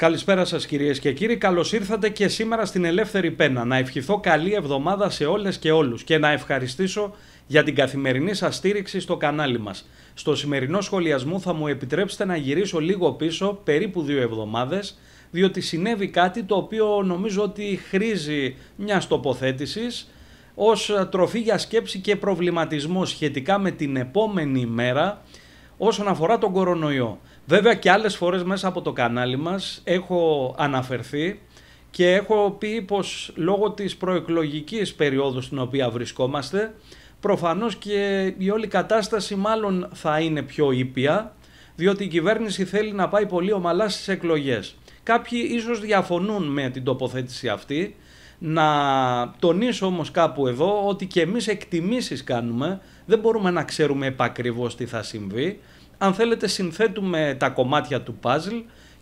Καλησπέρα σας κυρίες και κύριοι, καλώς ήρθατε και σήμερα στην Ελεύθερη Πένα. Να ευχηθώ καλή εβδομάδα σε όλες και όλους και να ευχαριστήσω για την καθημερινή σας στήριξη στο κανάλι μας. Στο σημερινό σχολιασμό θα μου επιτρέψετε να γυρίσω λίγο πίσω, περίπου δύο εβδομάδες, διότι συνέβη κάτι το οποίο νομίζω ότι χρήζει μιας τοποθέτησης ως τροφή για σκέψη και προβληματισμό σχετικά με την επόμενη μέρα όσον αφορά τον κορονοϊό. Βέβαια και άλλες φορές μέσα από το κανάλι μας έχω αναφερθεί και έχω πει πως λόγω της προεκλογικής περίοδου στην οποία βρισκόμαστε προφανώς και η όλη κατάσταση μάλλον θα είναι πιο ήπια διότι η κυβέρνηση θέλει να πάει πολύ ομαλά στις εκλογές. Κάποιοι ίσως διαφωνούν με την τοποθέτηση αυτή να τονίσω όμως κάπου εδώ ότι και εμείς εκτιμήσεις κάνουμε, δεν μπορούμε να ξέρουμε επακριβώς τι θα συμβεί. Αν θέλετε συνθέτουμε τα κομμάτια του παζλ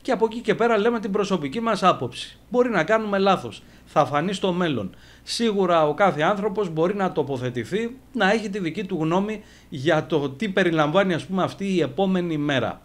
και από εκεί και πέρα λέμε την προσωπική μας άποψη. Μπορεί να κάνουμε λάθος, θα φανεί στο μέλλον. Σίγουρα ο κάθε άνθρωπος μπορεί να τοποθετηθεί, να έχει τη δική του γνώμη για το τι περιλαμβάνει ας πούμε αυτή η επόμενη μέρα.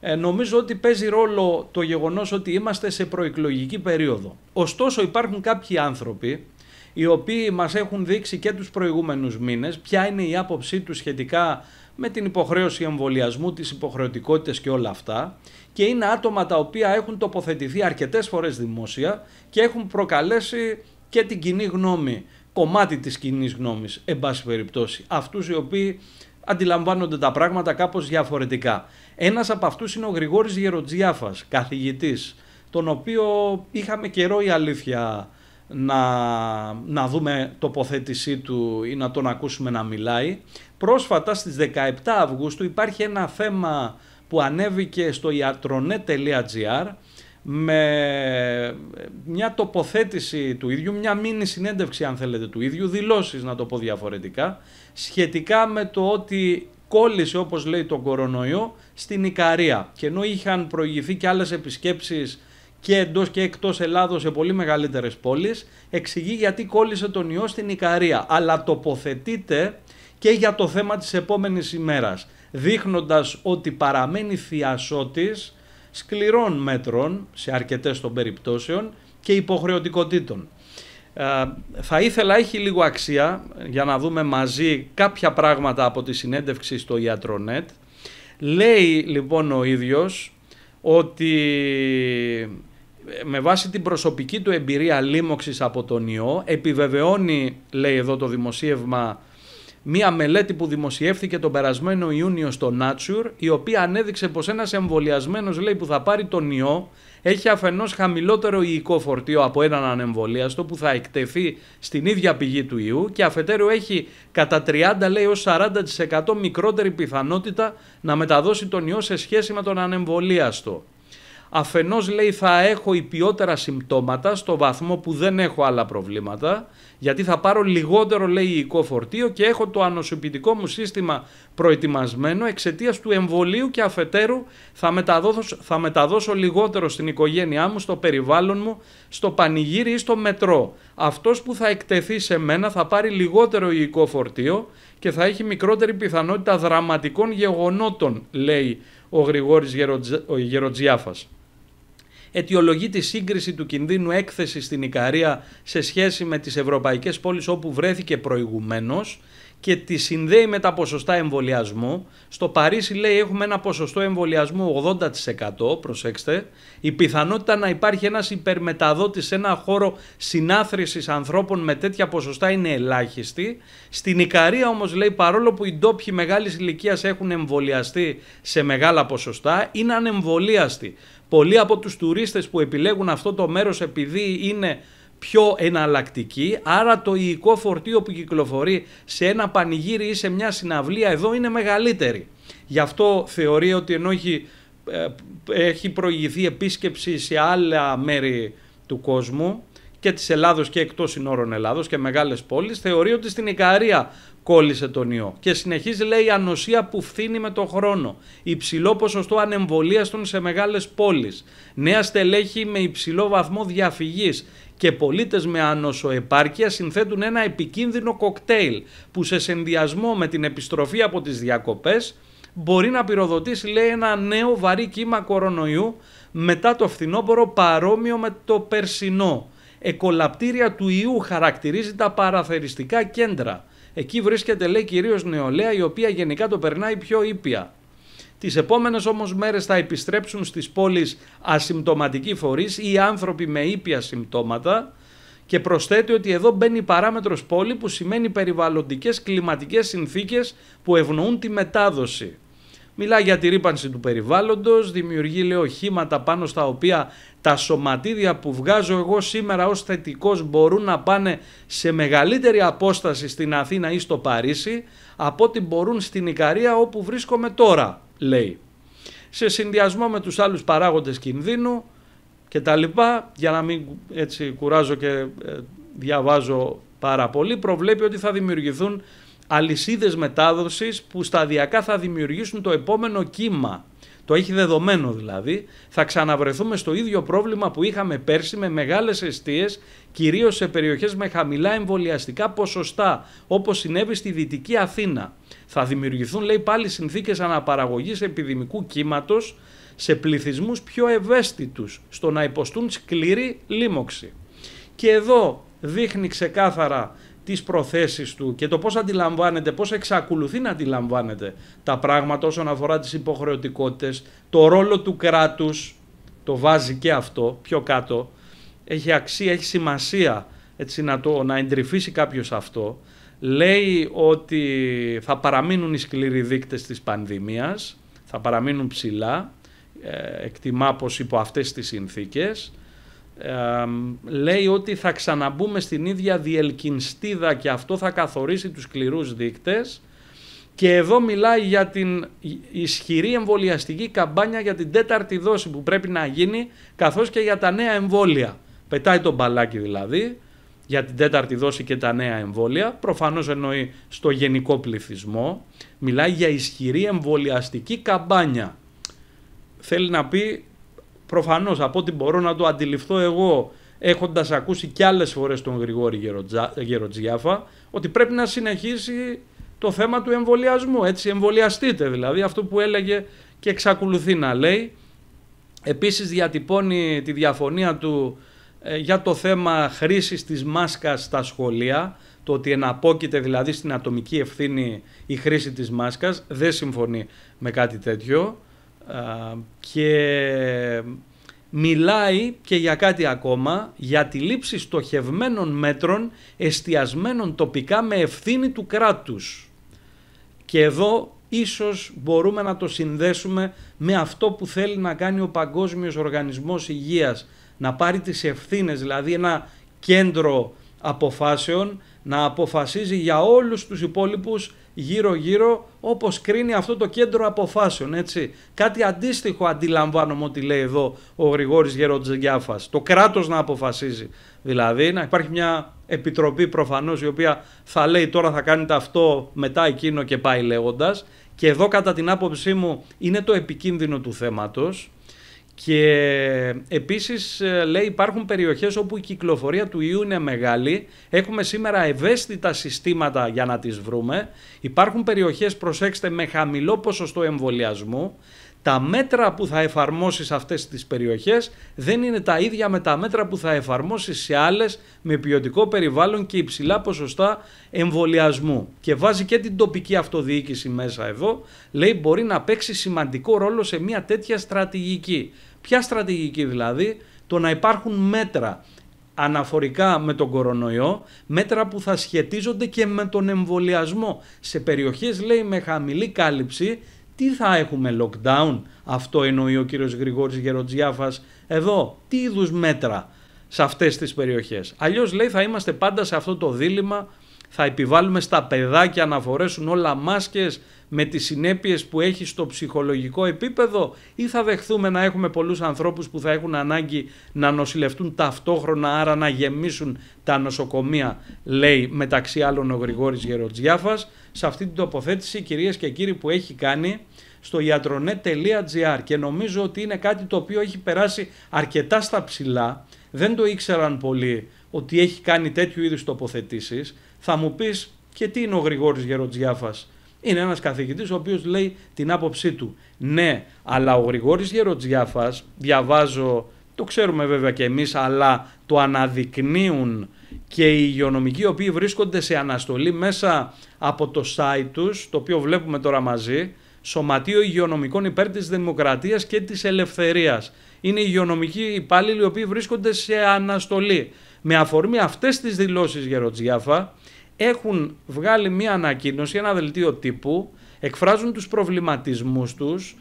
Ε, νομίζω ότι παίζει ρόλο το γεγονός ότι είμαστε σε προεκλογική περίοδο. Ωστόσο υπάρχουν κάποιοι άνθρωποι οι οποίοι μας έχουν δείξει και τους προηγούμενους μήνες ποια είναι η άποψή τους σχετικά με την υποχρέωση εμβολιασμού, τις υποχρεωτικότητες και όλα αυτά και είναι άτομα τα οποία έχουν τοποθετηθεί αρκετές φορές δημόσια και έχουν προκαλέσει και την κοινή γνώμη, κομμάτι της κοινή γνώμης, εν πάση περιπτώσει, αυτούς οι οποίοι αντιλαμβάνονται τα πράγματα κάπως διαφορετικά. Ένας από αυτούς είναι ο Γρηγόρης Γεροτζιάφας, καθηγητής, τον οποίο είχαμε καιρό η αλήθεια να, να δούμε τοποθέτησή του ή να τον ακούσουμε να μιλάει. Πρόσφατα στις 17 Αυγούστου υπάρχει ένα θέμα που ανέβηκε στο ιατρονέ.gr με μια τοποθέτηση του ίδιου, μια μήνυ συνέντευξη αν θέλετε του ίδιου, δηλώσεις να το πω διαφορετικά, σχετικά με το ότι κόλλησε όπως λέει τον κορονοϊό στην Ικαρία. Και ενώ είχαν προηγηθεί και άλλες επισκέψεις και εντός και εκτός Ελλάδος σε πολύ μεγαλύτερες πόλεις, εξηγεί γιατί κόλλησε τον ιό στην Ικαρία. Αλλά τοποθετείται και για το θέμα της επόμενης ημέρας, δείχνοντας ότι παραμένει θειασότης σκληρών μέτρων σε αρκετές των περιπτώσεων και υποχρεωτικοτήτων. Ε, θα ήθελα έχει λίγο αξία για να δούμε μαζί κάποια πράγματα από τη συνέντευξη στο Ιατρονέτ. Λέει λοιπόν ο ίδιος ότι ε, με βάση την προσωπική του εμπειρία λίμωξης από τον ιό επιβεβαιώνει, λέει εδώ το δημοσίευμα, μία μελέτη που δημοσιεύθηκε τον περασμένο Ιούνιο στο Nature η οποία ανέδειξε πως ένας εμβολιασμένος λέει που θα πάρει τον ιό έχει αφενός χαμηλότερο υλικό φορτίο από έναν ανεμβολίαστο που θα εκτεθεί στην ίδια πηγή του ιού και αφετέρου έχει κατά 30 λέει ω 40% μικρότερη πιθανότητα να μεταδώσει τον ιό σε σχέση με τον ανεμβολίαστο. Αφενός λέει θα έχω υπιότερα συμπτώματα στο βαθμό που δεν έχω άλλα προβλήματα, γιατί θα πάρω λιγότερο λέει υλικό φορτίο και έχω το ανοσοποιητικό μου σύστημα προετοιμασμένο εξαιτίας του εμβολίου και αφετέρου θα μεταδώσω, θα μεταδώσω λιγότερο στην οικογένειά μου, στο περιβάλλον μου, στο πανηγύρι ή στο μετρό. Αυτός που θα εκτεθεί σε μένα θα πάρει λιγότερο υλικό φορτίο και θα έχει μικρότερη πιθανότητα δραματικών γεγονότων, λέει ο Γρηγόρης Γεροτζ... Γεροτζιάφας αιτιολογεί τη σύγκριση του κινδύνου έκθεση στην Ικαρία σε σχέση με τις ευρωπαϊκές πόλεις όπου βρέθηκε προηγουμένως και τη συνδέει με τα ποσοστά εμβολιασμού. Στο Παρίσι λέει έχουμε ένα ποσοστό εμβολιασμού 80%, προσέξτε. Η πιθανότητα να υπάρχει ένας υπερμεταδότης σε ένα χώρο συνάθρησης ανθρώπων με τέτοια ποσοστά είναι ελάχιστη. Στην Ικαρία όμως λέει παρόλο που οι ντόπιοι μεγάλης ηλικίας έχουν εμβολιαστεί σε μεγάλα ποσοστά, είναι ανεμβολίαστοι. Πολλοί από τους τουρίστες που επιλέγουν αυτό το μέρος επειδή είναι πιο εναλλακτική, άρα το υλικό φορτίο που κυκλοφορεί σε ένα πανηγύρι ή σε μια συναυλία εδώ είναι μεγαλύτερη. Γι' αυτό θεωρεί ότι ενώ έχει, ε, έχει προηγηθεί επίσκεψη σε άλλα μέρη του κόσμου, και της Ελλάδος και εκτός συνόρων Ελλάδος και μεγάλες πόλεις θεωρεί ότι στην Ικαρία κόλλησε τον ιό και συνεχίζει λέει ανοσία που φθήνει με τον χρόνο, υψηλό ποσοστό ανεμβολίαστων σε μεγάλες πόλεις, νέα στελέχη με υψηλό βαθμό διαφυγής και πολίτες με ανοσοεπάρκεια συνθέτουν ένα επικίνδυνο κοκτέιλ που σε συνδυασμό με την επιστροφή από τις διακοπές μπορεί να πυροδοτήσει λέει ένα νέο βαρύ κύμα κορονοϊού μετά το φθινόπωρο παρόμοιο με το περσινό εκολαπτήρια του ιού χαρακτηρίζει τα παραθεριστικά κέντρα. Εκεί βρίσκεται λέει κυρίως νεολαία η οποία γενικά το περνάει πιο ήπια. Τις επόμενες όμως μέρες θα επιστρέψουν στις πόλεις ασυμπτωματικοί φορείς ή άνθρωποι με ήπια συμπτώματα και προσθέτει ότι εδώ μπαίνει η παράμετρος οτι εδω μπαινει παραμετρος πολη που σημαίνει περιβαλλοντικές κλιματικές συνθήκες που ευνοούν τη μετάδοση. Μιλά για τη ρήπανση του περιβάλλοντος, δημιουργεί οχήματα πάνω στα οποία τα σωματίδια που βγάζω εγώ σήμερα ως θετικός μπορούν να πάνε σε μεγαλύτερη απόσταση στην Αθήνα ή στο Παρίσι από ό,τι μπορούν στην Ικαρία όπου βρίσκομαι τώρα, λέει. Σε συνδυασμό με τους άλλους παράγοντες κινδύνου και τα λοιπά, για να μην έτσι κουράζω και ε, διαβάζω πάρα πολύ, προβλέπει ότι θα δημιουργηθούν αλυσίδες μετάδοσης που σταδιακά θα δημιουργήσουν το επόμενο κύμα το έχει δεδομένο δηλαδή, θα ξαναβρεθούμε στο ίδιο πρόβλημα που είχαμε πέρσι με μεγάλες αιστείες, κυρίως σε περιοχές με χαμηλά εμβολιαστικά ποσοστά, όπως συνέβη στη Δυτική Αθήνα. Θα δημιουργηθούν, λέει, πάλι συνθήκες αναπαραγωγής επιδημικού κύματος σε πληθυσμούς πιο ευαίσθητους, στο να υποστούν σκληρή λίμωξη. Και εδώ δείχνει ξεκάθαρα τις προθέσεις του και το πώς αντιλαμβάνεται, πώς εξακολουθεί να αντιλαμβάνεται τα πράγματα όσον αφορά τις υποχρεωτικότητες, το ρόλο του κράτους, το βάζει και αυτό πιο κάτω, έχει αξία, έχει σημασία έτσι, να, το, να εντρυφήσει κάποιος αυτό, λέει ότι θα παραμείνουν οι σκληροί δείκτες της πανδημίας, θα παραμείνουν ψηλά, ε, εκτιμά πως υπό αυτές τις συνθήκες, λέει ότι θα ξαναμπούμε στην ίδια διελκυνστίδα και αυτό θα καθορίσει τους σκληρούς δείκτες και εδώ μιλάει για την ισχυρή εμβολιαστική καμπάνια για την τέταρτη δόση που πρέπει να γίνει καθώς και για τα νέα εμβόλια. Πετάει τον μπαλάκι δηλαδή για την τέταρτη δόση και τα νέα εμβόλια, προφανώς εννοεί στο γενικό πληθυσμό, μιλάει για ισχυρή εμβολιαστική καμπάνια. Θέλει να πει προφανώς από ό,τι μπορώ να το αντιληφθώ εγώ έχοντας ακούσει κι άλλες φορές τον Γρηγόρη Γεροτζιάφα ότι πρέπει να συνεχίσει το θέμα του εμβολιασμού. Έτσι εμβολιαστείτε δηλαδή αυτό που έλεγε και εξακολουθεί να λέει. Επίσης διατυπώνει τη διαφωνία του ε, για το θέμα χρήσης της μάσκας στα σχολεία, το ότι εναπόκειται δηλαδή στην ατομική ευθύνη η χρήση της μάσκας, δεν συμφωνεί με κάτι τέτοιο και μιλάει και για κάτι ακόμα, για τη λήψη στοχευμένων μέτρων εστιασμένων τοπικά με ευθύνη του κράτους. Και εδώ ίσως μπορούμε να το συνδέσουμε με αυτό που θέλει να κάνει ο Παγκόσμιος Οργανισμός Υγείας, να πάρει τις ευθύνες, δηλαδή ένα κέντρο αποφάσεων να αποφασίζει για όλους τους υπόλοιπους γύρω-γύρω όπως κρίνει αυτό το κέντρο αποφάσεων, έτσι. Κάτι αντίστοιχο αντιλαμβάνομαι ότι λέει εδώ ο Γρηγόρης Γεροτζεγκιάφας. Το κράτος να αποφασίζει. Δηλαδή να υπάρχει μια επιτροπή προφανώς η οποία θα λέει τώρα θα κάνετε αυτό, μετά εκείνο και πάει λέγοντας. Και εδώ κατά την άποψή μου είναι το επικίνδυνο του θέματος και επίσης ε, λέει υπάρχουν περιοχές όπου η κυκλοφορία του ιού είναι μεγάλη. Έχουμε σήμερα ευαίσθητα συστήματα για να τις βρούμε. Υπάρχουν περιοχές, προσέξτε, με χαμηλό ποσοστό εμβολιασμού. Τα μέτρα που θα εφαρμόσεις σε αυτές τις περιοχές δεν είναι τα ίδια με τα μέτρα που θα εφαρμόσεις σε άλλες με ποιοτικό περιβάλλον και υψηλά ποσοστά εμβολιασμού. Και βάζει και την τοπική αυτοδιοίκηση μέσα εδώ, λέει μπορεί να παίξει σημαντικό ρόλο σε μια τέτοια στρατηγική. Ποια στρατηγική δηλαδή, το να υπάρχουν μέτρα αναφορικά με τον κορονοϊό, μέτρα που θα σχετίζονται και με τον εμβολιασμό. Σε περιοχές λέει με χαμηλή κάλυψη, τι θα έχουμε lockdown, αυτό εννοεί ο κύριος Γρηγόρης Γεροτζιάφας εδώ, τι είδους μέτρα σε αυτές τις περιοχές. Αλλιώς λέει θα είμαστε πάντα σε αυτό το δίλημα θα επιβάλλουμε στα παιδάκια να φορέσουν όλα μάσκες με τις συνέπειες που έχει στο ψυχολογικό επίπεδο ή θα δεχθούμε να έχουμε πολλούς ανθρώπους που θα έχουν ανάγκη να νοσηλευτούν ταυτόχρονα άρα να γεμίσουν τα νοσοκομεία λέει μεταξύ άλλων ο Γρηγόρης Γεροτζιάφας σε αυτή την τοποθέτηση κυρίες και κύριοι που έχει κάνει στο iatronet.gr και νομίζω ότι είναι κάτι το οποίο έχει περάσει αρκετά στα ψηλά δεν το ήξεραν πολλοί ότι έχει κάνει τέτοιου είδους τοποθετήσεις, θα μου πεις και τι είναι ο Γρηγόρης Γεροτζιάφας. Είναι ένας καθηγητής ο οποίος λέει την άποψή του. Ναι, αλλά ο Γρηγόρης Γεροτζιάφας, διαβάζω, το ξέρουμε βέβαια και εμείς, αλλά το αναδεικνύουν και οι υγειονομικοί οι οποίοι βρίσκονται σε αναστολή μέσα από το site τους, το οποίο βλέπουμε τώρα μαζί, Σωματείο Υγειονομικών Υπέρ της Δημοκρατίας και της Ελευθερίας. Είναι υγειονομικοί υπάλληλοι οι οποίοι βρίσκονται σε αναστολή. Με αφορμή αυτές τις δηλώσεις, Γεροτζιάφα, έχουν βγάλει μία ανακοίνωση, ένα δελτίο τύπου, εκφράζουν τους προβληματισμούς τους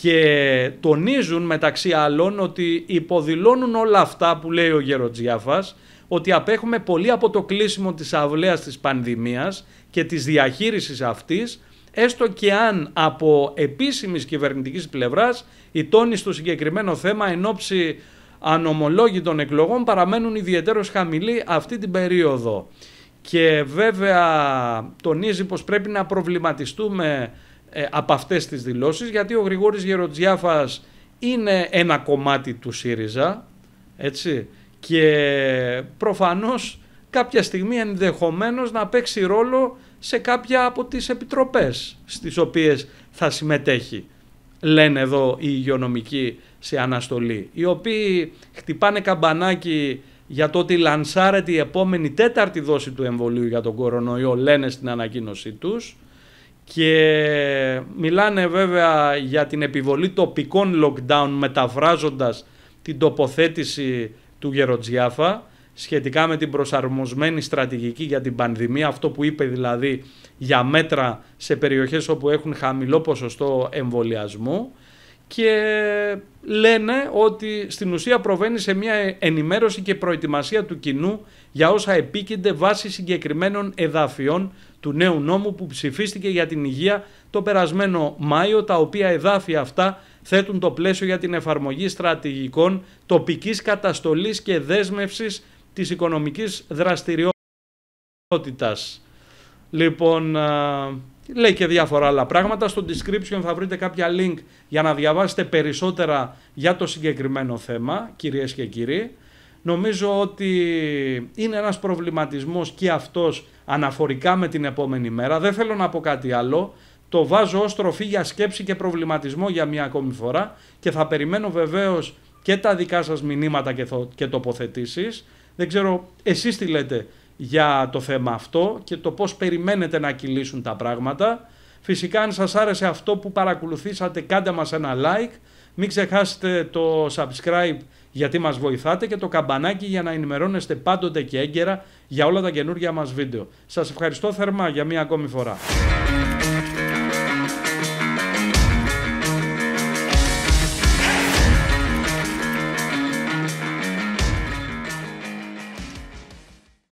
και τονίζουν μεταξύ άλλων ότι υποδηλώνουν όλα αυτά που λέει ο Γεροτζιάφας ότι απέχουμε πολύ από το κλείσιμο της αυλαίας της πανδημίας και της διαχείρισης αυτής έστω και αν από επίσημης κυβερνητικής πλευράς οι τόνοι στο συγκεκριμένο θέμα εν ώψη ανομολόγητων εκλογών παραμένουν ιδιαίτερως χαμηλοί αυτή την περίοδο. Και βέβαια τονίζει πως πρέπει να προβληματιστούμε ε, από αυτές τις δηλώσεις γιατί ο Γρηγόρης Γεροτζιάφας είναι ένα κομμάτι του ΣΥΡΙΖΑ έτσι, και προφανώς κάποια στιγμή ενδεχομένως να παίξει ρόλο σε κάποια από τις επιτροπές στις οποίες θα συμμετέχει. Λένε εδώ οι υγειονομικοί σε αναστολή, οι οποίοι χτυπάνε καμπανάκι για το ότι λανσάρεται η επόμενη τέταρτη δόση του εμβολίου για τον κορονοϊό, λένε στην ανακοίνωσή τους, και μιλάνε βέβαια για την επιβολή τοπικών lockdown μεταφράζοντας την τοποθέτηση του Γεροτζιάφα σχετικά με την προσαρμοσμένη στρατηγική για την πανδημία, αυτό που είπε δηλαδή για μέτρα σε περιοχές όπου έχουν χαμηλό ποσοστό εμβολιασμού και λένε ότι στην ουσία προβαίνει σε μια ενημέρωση και προετοιμασία του κοινού για όσα επίκενται βάσει συγκεκριμένων εδαφιών του νέου νόμου που ψηφίστηκε για την υγεία το περασμένο Μάιο, τα οποία εδάφια αυτά θέτουν το πλαίσιο για την εφαρμογή στρατηγικών τοπικής καταστολής και δέσμευσης της οικονομικής δραστηριότητας. Λοιπόν, λέει και διάφορα άλλα πράγματα. Στο description θα βρείτε κάποια link για να διαβάσετε περισσότερα για το συγκεκριμένο θέμα, κυρίες και κύριοι. Νομίζω ότι είναι ένας προβληματισμός και αυτός αναφορικά με την επόμενη μέρα. Δεν θέλω να πω κάτι άλλο. Το βάζω ως τροφή για σκέψη και προβληματισμό για μια ακόμη φορά και θα περιμένω βεβαίως και τα δικά σας μηνύματα και, τοποθετήσεις. Δεν ξέρω εσείς τι λέτε για το θέμα αυτό και το πώς περιμένετε να κυλήσουν τα πράγματα. Φυσικά αν σας άρεσε αυτό που παρακολουθήσατε κάντε μας ένα like, μην ξεχάσετε το subscribe γιατί μας βοηθάτε και το καμπανάκι για να ενημερώνεστε πάντοτε και έγκαιρα για όλα τα καινούργια μας βίντεο. Σας ευχαριστώ θερμά για μία ακόμη φορά.